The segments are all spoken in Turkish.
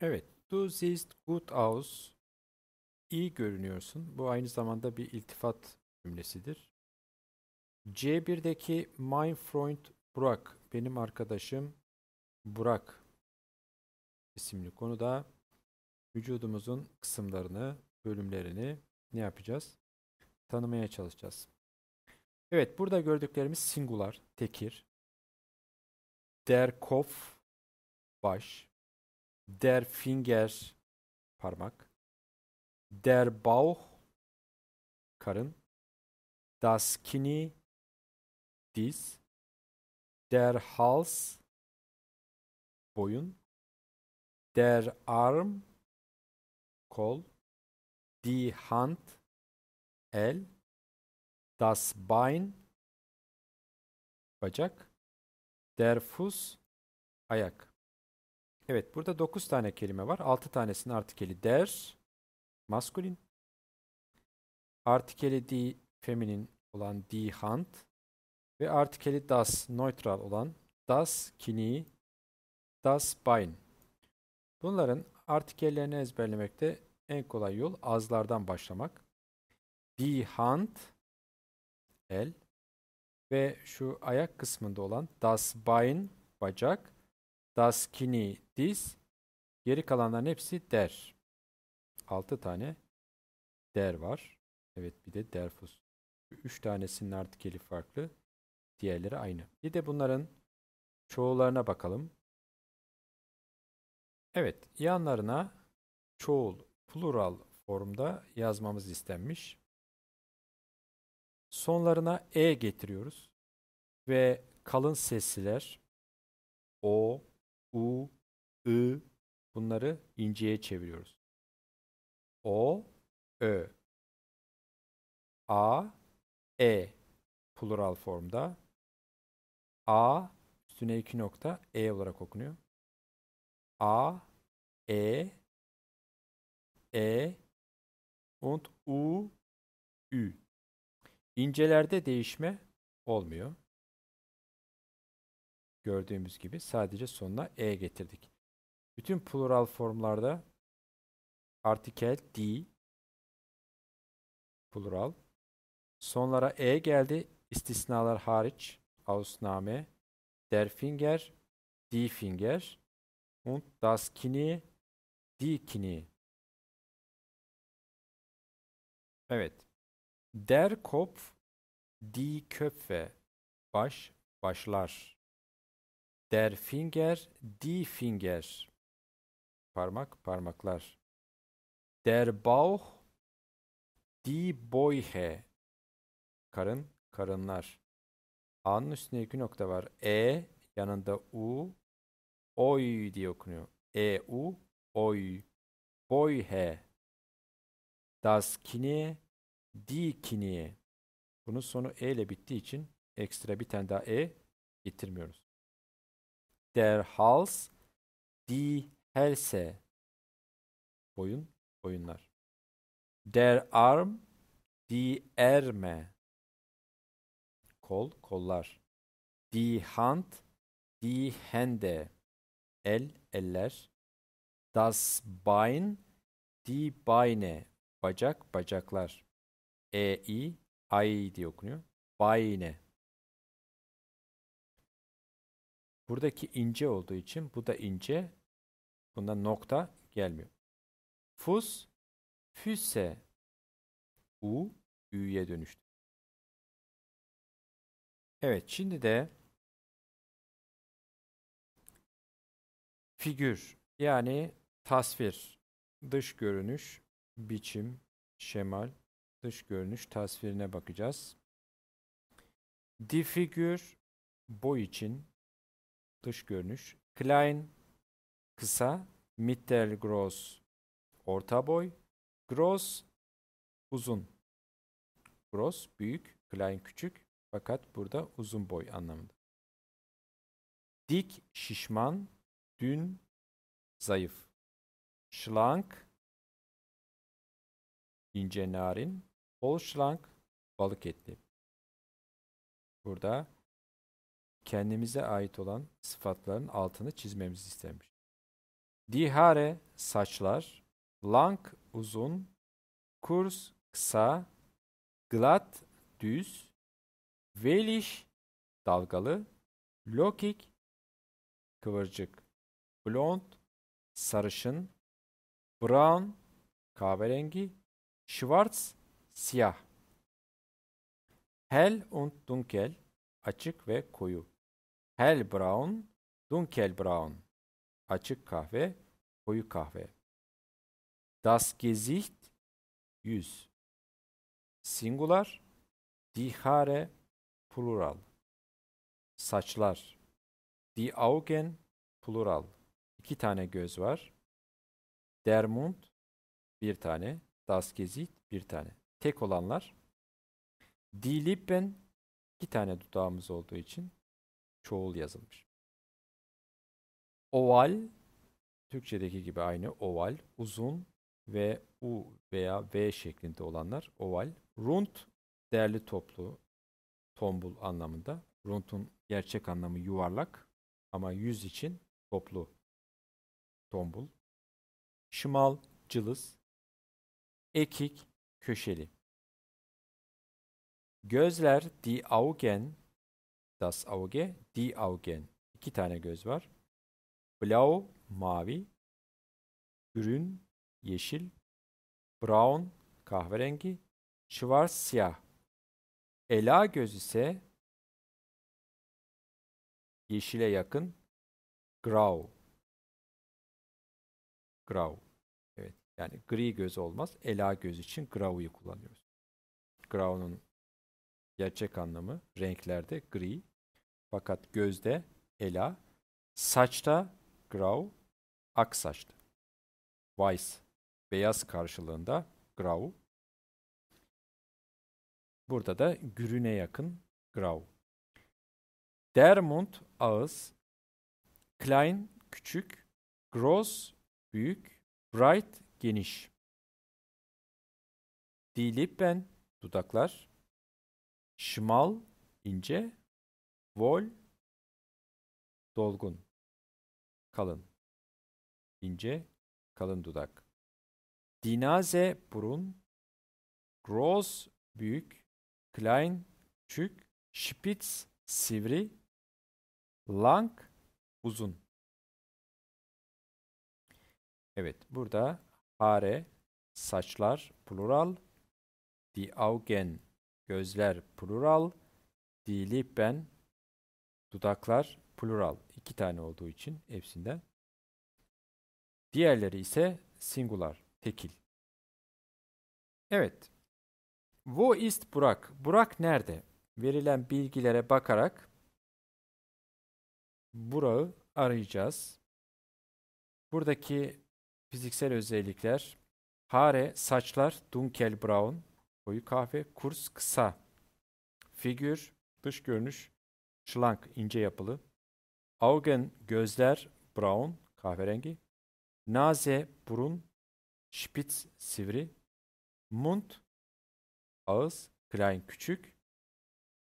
Evet, du siehst gut aus. İyi görünüyorsun. Bu aynı zamanda bir iltifat cümlesidir. C1'deki mein Freund Burak, benim arkadaşım Burak isimli konuda vücudumuzun kısımlarını, bölümlerini ne yapacağız? Tanımaya çalışacağız. Evet, burada gördüklerimiz singular, tekir. Der Kopf, baş. Der Finger parmak. Der Bauch karın. Das Knie diz. Der Hals boyun. Der Arm kol. Die Hand el. Das Bein bacak. Der Fuß ayak. Evet burada 9 tane kelime var. 6 tanesinin artikeli der, maskulin. Artikeli di feminin olan di Hand ve artikeli das neutral olan das kini, das Bein. Bunların artikellerini ezberlemekte en kolay yol azlardan başlamak. Di Hand el ve şu ayak kısmında olan das Bein bacak das kini diz, geri kalanların hepsi der. 6 tane der var. Evet bir de derfus. 3 tanesinin artık eli farklı. Diğerleri aynı. Bir de bunların çoğullarına bakalım. Evet yanlarına çoğul plural formda yazmamız istenmiş. Sonlarına e getiriyoruz ve kalın sesliler o, U, I bunları inceye çeviriyoruz. O, Ö. A, E plural formda. A üstüne iki nokta E olarak okunuyor. A, E, E und U, Ü. İncelerde değişme olmuyor gördüğümüz gibi sadece sonuna e getirdik. Bütün plural formlarda artikel d plural sonlara e geldi istisnalar hariç ausname der Finger, die Finger und das Knie, die Knie. Evet. Der Kopf, die Köpfe. Baş, başlar. Der Finger, die Finger. Parmak, parmaklar. Der Bauch, die Bäuche. Karın, karınlar. A'nın üstünde iki nokta var. E, yanında U, oy diye okunuyor. E, U, oy. Bäuche. Das Knie, die Knie. Bunun sonu E ile bittiği için ekstra bir tane daha E getirmiyoruz der Hals, die Hälse. Boyun, boyunlar. Der Arm, die Erme. Kol, kollar. Die Hand, die Hände. El, eller. Das Bein, die Beine. Bacak, bacaklar. E, i, ay diye okunuyor. Beine. Buradaki ince olduğu için bu da ince. Bunda nokta gelmiyor. Fus, füse, u, ü'ye dönüştü. Evet, şimdi de figür yani tasvir, dış görünüş, biçim, şemal, dış görünüş tasvirine bakacağız. Difigür boy için dış görünüş. Klein kısa, Mittelgroß orta boy, Gross uzun. Gross büyük, Klein küçük fakat burada uzun boy anlamında. Dik, şişman, dün, zayıf. Schlank, ince narin, Holschlank, balık etli. Burada kendimize ait olan sıfatların altını çizmemiz istenmiş. Dihare saçlar, lang uzun, kurs kısa, glat düz, veliş dalgalı, lokik kıvırcık, blond sarışın, brown kahverengi, schwarz siyah. Hell und dunkel açık ve koyu. Hell brown, Dunkel brown, açık kahve, koyu kahve. Das Gesicht, yüz. Singular, dihare plural. Saçlar, die Augen, plural. İki tane göz var. Der Mund, bir tane. Das Gesicht, bir tane. Tek olanlar, die Lippen, iki tane dudağımız olduğu için çoğul yazılmış. Oval, Türkçedeki gibi aynı oval, uzun ve U veya V şeklinde olanlar oval. Rund, değerli toplu, tombul anlamında. Rund'un gerçek anlamı yuvarlak ama yüz için toplu, tombul. Şımal, cılız. Ekik, köşeli. Gözler, die Augen, das Auge, Die Augen. iki tane göz var. Blau mavi, grün yeşil, brown kahverengi, schwarz siyah. Ela göz ise yeşile yakın, grau. Grau. Evet. Yani gri göz olmaz. Ela göz için grau'yu kullanıyoruz. Grau'nun gerçek anlamı renklerde gri, fakat gözde ela, saçta grau, ak saçlı. Weiß, beyaz karşılığında grau. Burada da gürüne yakın grau. Der ağız. Klein, küçük. Gross, büyük. Bright, geniş. Die Lippen, dudaklar. Schmal, ince. Vol dolgun kalın ince kalın dudak. Dinaze burun. Gross büyük. Klein küçük. Spitz sivri. Lang uzun. Evet burada hare saçlar plural. Die Augen gözler plural. Die Lippen Dudaklar plural iki tane olduğu için hepsinden. Diğerleri ise singular, tekil. Evet. Wo ist Burak? Burak nerede? Verilen bilgilere bakarak Burak'ı arayacağız. Buradaki fiziksel özellikler Hare saçlar dunkel brown, koyu kahve, kurs kısa. Figür dış görünüş Schlank ince yapılı. Augen gözler brown kahverengi. Nase burun. Spitz sivri. Mund ağız. Klein küçük.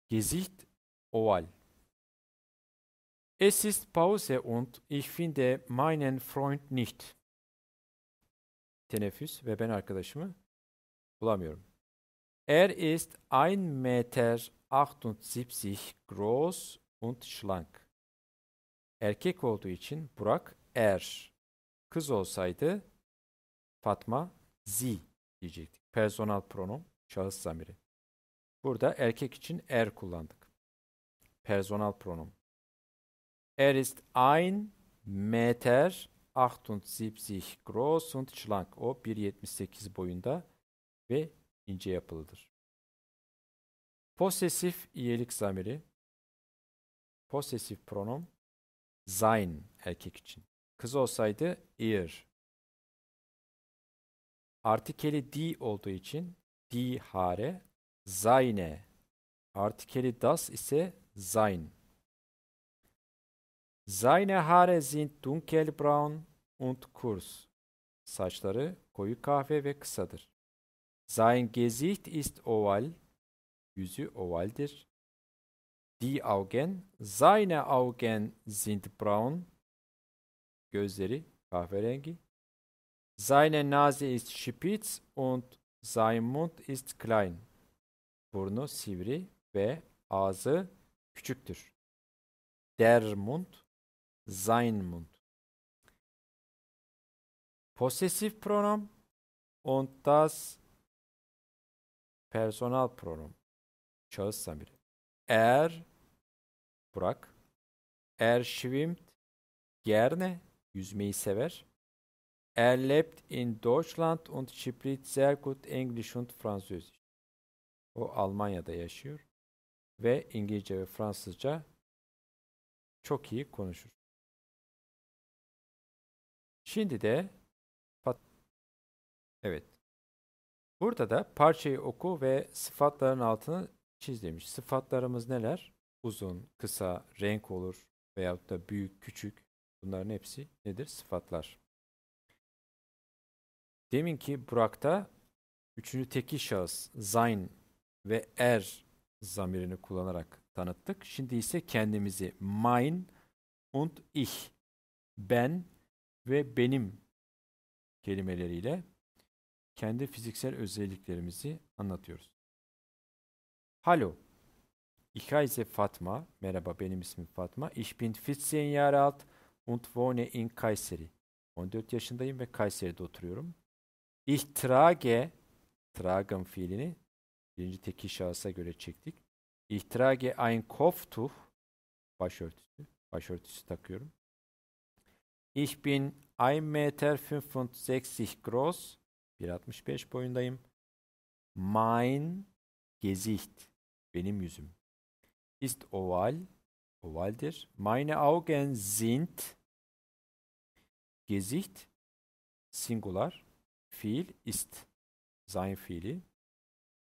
Gesicht oval. Es ist Pause und ich finde meinen Freund nicht. Teneffüs ve ben arkadaşımı bulamıyorum. Er ist 1,78 Meter groß und schlank. Erkek olduğu için Burak er. Kız olsaydı Fatma zi diyecektik. Personal pronom, şahıs zamiri. Burada erkek için er kullandık. Personal pronom. Er ist ein Meter 78 groß und schlank. O 1.78 boyunda ve ince yapılıdır. Posesif iyilik zamiri, posesif pronom, sein erkek için. Kız olsaydı ihr. Artikeli di olduğu için di hare, seine. Artikeli das ise sein. Seine Haare sind dunkelbraun und kurz. Saçları koyu kahve ve kısadır. Sein Gesicht ist oval. Yüzü ovaldir. Die Augen. Seine Augen sind braun. Gözleri kahverengi. Seine Nase ist spitz und sein Mund ist klein. Burnu sivri ve ağzı küçüktür. Der Mund, sein Mund. Possessiv Pronomen und das Personal pronom. Şahıs zamiri. Er Burak. Er schwimmt gerne. Yüzmeyi sever. Er lebt in Deutschland und spricht sehr gut Englisch und Französisch. O Almanya'da yaşıyor ve İngilizce ve Fransızca çok iyi konuşur. Şimdi de Evet. Burada da parçayı oku ve sıfatların altını çiz demiş. Sıfatlarımız neler? Uzun, kısa, renk olur veyahut da büyük, küçük. Bunların hepsi nedir? Sıfatlar. Demin ki Burak'ta üçüncü teki şahıs, zayn ve er zamirini kullanarak tanıttık. Şimdi ise kendimizi mein und ich, ben ve benim kelimeleriyle kendi fiziksel özelliklerimizi anlatıyoruz. Halo, Ich heiße Fatma. Merhaba benim ismim Fatma. Ich bin 14 Jahre alt und wohne in Kayseri. 14 yaşındayım ve Kayseri'de oturuyorum. Ich trage tragen fiilini birinci tekil şahsa göre çektik. Ich trage ein Kopftuch başörtüsü. Başörtüsü takıyorum. Ich bin 1 Meter 65 groß 1.65 boyundayım. Mein Gesicht. Benim yüzüm. Ist oval. Ovaldir. Meine Augen sind. Gesicht. Singular. Fiil ist. Sein fiili.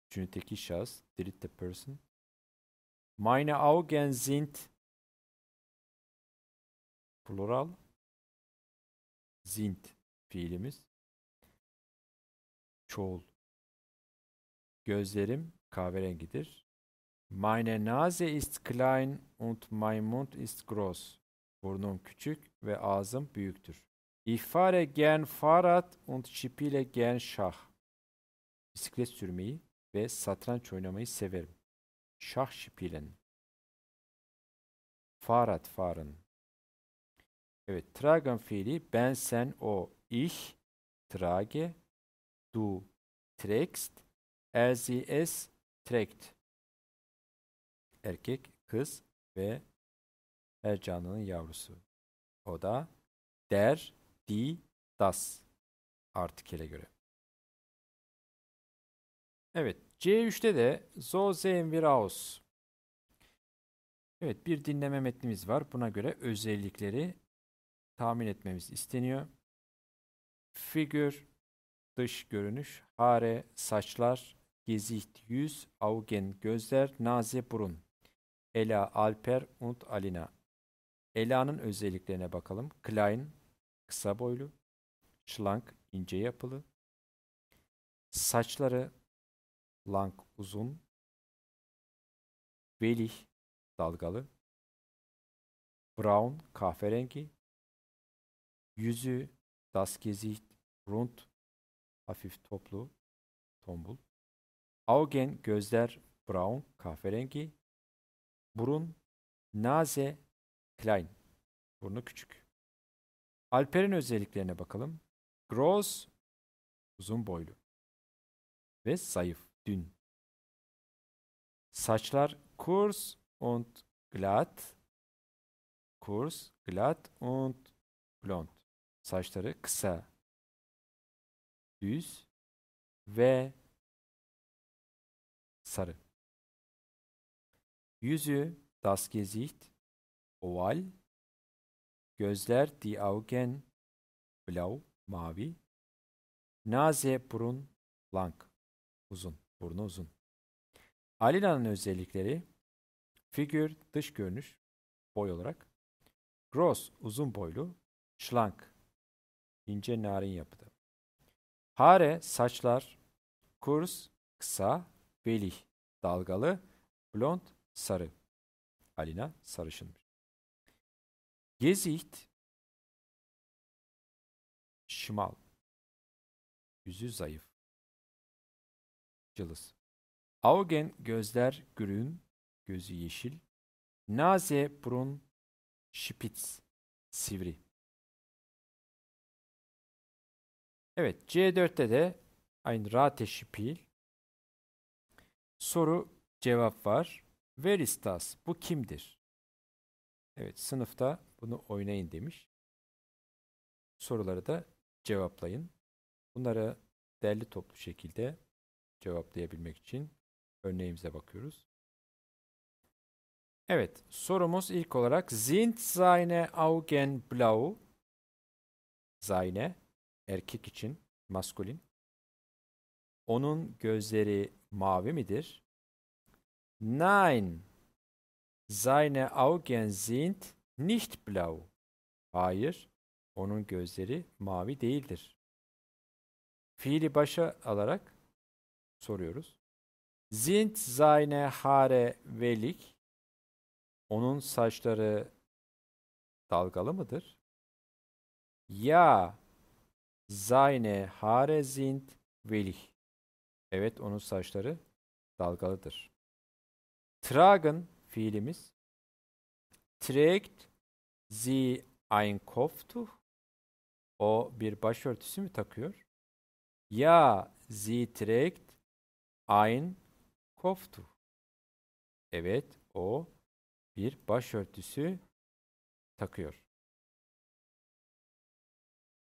Üçüncü teki şahıs. Dritte person. Meine Augen sind. Plural. Sind fiilimiz çoğul. Gözlerim kahverengidir. Meine Nase ist klein und mein Mund ist groß. Burnum küçük ve ağzım büyüktür. Ich fahre gern Fahrrad und spiele gern Schach. Bisiklet sürmeyi ve satranç oynamayı severim. Schach spielen. Fahrrad fahren. Evet, tragen fiili ben, sen, o, ich, trage, du trägst, er sie es trägt. Erkek, kız ve her canlının yavrusu. O da der, di, das artikele göre. Evet, C3'te de so sehen wir aus. Evet, bir dinleme metnimiz var. Buna göre özellikleri tahmin etmemiz isteniyor. Figür dış görünüş, hare saçlar, geziht yüz, augen gözler, naze burun. Ela Alper und Alina. Ela'nın özelliklerine bakalım. Klein, kısa boylu, schlank, ince yapılı. Saçları lang, uzun. Velih, dalgalı. Brown, kahverengi. Yüzü, das Gesicht, rund, hafif toplu, tombul. Augen gözler brown, kahverengi. Burun naze klein, burnu küçük. Alper'in özelliklerine bakalım. Gross, uzun boylu ve zayıf, dün. Saçlar kurs und glatt, kurs, glatt und blond. Saçları kısa, düz ve sarı. Yüzü das Gesicht oval, gözler die Augen blau mavi, Nase burun blank uzun, burnu uzun. Alina'nın özellikleri figür dış görünüş boy olarak, gross uzun boylu, schlank ince narin yapıda. Hare saçlar, kurs kısa, belih dalgalı, blond sarı. Alina sarışınmış. Gezicht şımal. Yüzü zayıf. Cılız. Augen gözler grün, gözü yeşil. Nase burun şipitz, sivri. Evet C4'te de aynı rate şipil soru cevap var. Where Bu kimdir? Evet sınıfta bunu oynayın demiş. Soruları da cevaplayın. Bunlara derli toplu şekilde cevaplayabilmek için örneğimize bakıyoruz. Evet, sorumuz ilk olarak Sind seine Augen blau? Seine erkek için maskulin. Onun gözleri mavi midir? Nein. Seine Augen sind nicht blau. Hayır, onun gözleri mavi değildir. Fiili başa alarak soruyoruz. Sind seine Haare wellig. Onun saçları dalgalı mıdır? Ja. Seine Haare sind Evet onun saçları dalgalıdır. Tragen fiilimiz trägt sie ein Kopftuch? O bir başörtüsü mü takıyor? Ya sie trägt ein Kopftuch. Evet o bir başörtüsü takıyor.